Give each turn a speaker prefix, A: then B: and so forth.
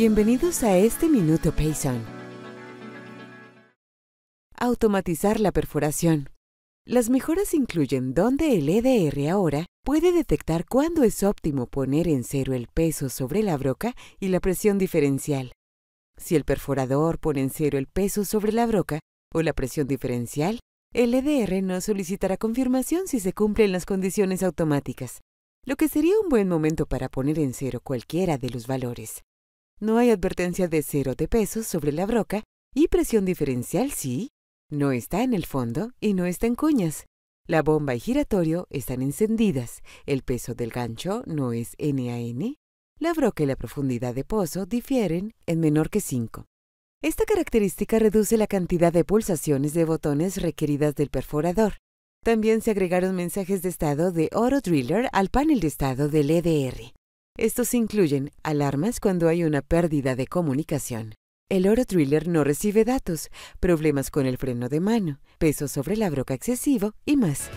A: Bienvenidos a este Minuto Payson. Automatizar la perforación. Las mejoras incluyen donde el EDR ahora puede detectar cuándo es óptimo poner en cero el peso sobre la broca y la presión diferencial. Si el perforador pone en cero el peso sobre la broca o la presión diferencial, el EDR no solicitará confirmación si se cumplen las condiciones automáticas, lo que sería un buen momento para poner en cero cualquiera de los valores. No hay advertencia de cero de pesos sobre la broca y presión diferencial sí. No está en el fondo y no está en cuñas. La bomba y giratorio están encendidas. El peso del gancho no es NaN. La broca y la profundidad de pozo difieren en menor que 5. Esta característica reduce la cantidad de pulsaciones de botones requeridas del perforador. También se agregaron mensajes de estado de Oro Driller al panel de estado del EDR. Estos incluyen alarmas cuando hay una pérdida de comunicación. El oro thriller no recibe datos, problemas con el freno de mano, peso sobre la broca excesivo y más.